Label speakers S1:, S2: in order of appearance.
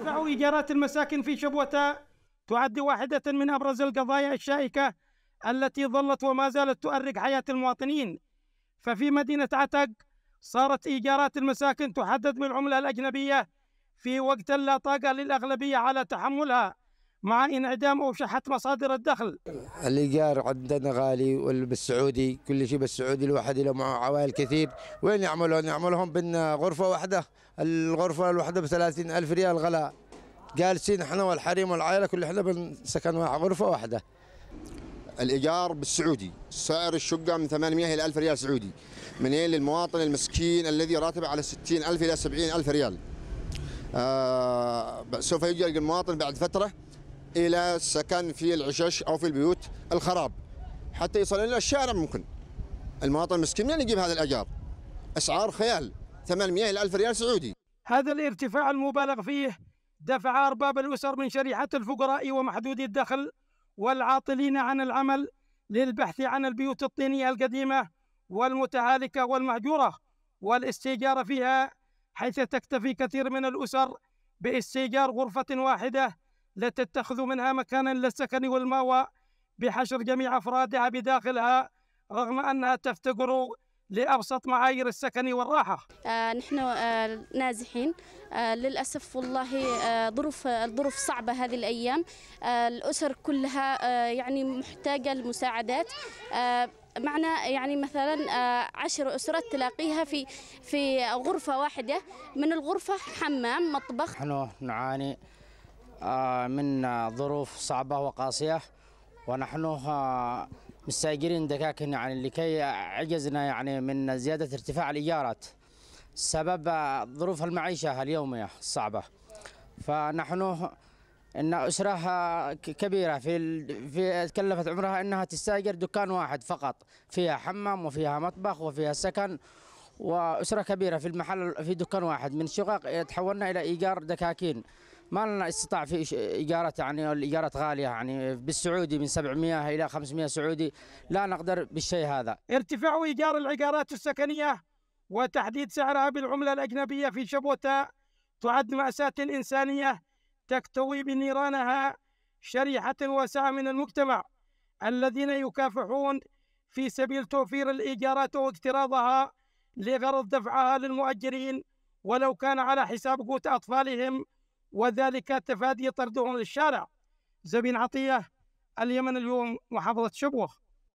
S1: دفع إيجارات المساكن في شبوتا تعد واحدة من أبرز القضايا الشائكة التي ظلت وما زالت تؤرق حياة المواطنين ففي مدينة عتق صارت إيجارات المساكن تحدد بالعملة الأجنبية في وقت لا طاقة للأغلبية على تحملها مع انعدام او شحت مصادر الدخل
S2: الايجار عندنا غالي بالسعودي كل شيء بالسعودي الواحد له معه عوائل كثير وين يعملون يعملهم غرفه واحده الغرفه الواحده ب 30000 ريال غلاء جالسين احنا والحريم والعائله كل احنا بنسكن غرفه
S3: واحده الايجار بالسعودي سعر الشقه من 800 الى 1000 ريال سعودي منين للمواطن المسكين الذي راتبه على 60000 الى 70000 ريال آه سوف يجي المواطن بعد فتره الى السكن في العشش او في البيوت الخراب حتى يصل الى الشارع ممكن المواطن المسكين
S1: منين يجيب هذا الاجار؟ اسعار خيال 800 الى 1000 ريال سعودي هذا الارتفاع المبالغ فيه دفع ارباب الاسر من شريحه الفقراء ومحدودي الدخل والعاطلين عن العمل للبحث عن البيوت الطينيه القديمه والمتهالكه والمهجوره والاستئجار فيها حيث تكتفي كثير من الاسر باستئجار غرفه واحده لا تتخذوا منها مكانا للسكن والمأوى بحشر جميع أفرادها بداخلها رغم أنها تفتقر لأبسط معايير السكن والراحة
S4: آه نحن آه نازحين آه للأسف والله آه ظروف الظروف صعبة هذه الأيام آه الأسر كلها آه يعني محتاجة لمساعدات آه معنا يعني مثلا آه، عشر أسرات تلاقيها في في غرفة واحدة من الغرفة حمام مطبخ
S5: نحن نعاني آه، من آه، ظروف صعبة وقاسية ونحن آه، مستأجرين دكاكن يعني لكي عجزنا يعني من زيادة ارتفاع الإيجارات سبب ظروف المعيشة اليومية الصعبة فنحن ان اسره كبيره في في تكلفت عمرها انها تستاجر دكان واحد فقط فيها حمام وفيها مطبخ وفيها سكن واسره كبيره في المحل في دكان واحد من شقق تحولنا الى ايجار دكاكين ما لنا استطاع في إيجارات يعني الإيجارات غالية يعني
S1: بالسعودي
S5: من 700 إلى 500 سعودي لا نقدر بالشيء هذا
S1: ارتفاع إيجار العقارات السكنية وتحديد سعرها بالعملة الأجنبية في شبوتا تعد مأساة إنسانية تكتوي بنيرانها شريحة واسعة من المجتمع الذين يكافحون في سبيل توفير الإيجارات واقتراضها لغرض دفعها للمؤجرين ولو كان على حساب قوت أطفالهم وذلك تفادي طردهم للشارع زبين عطية اليمن اليوم محافظة شبوه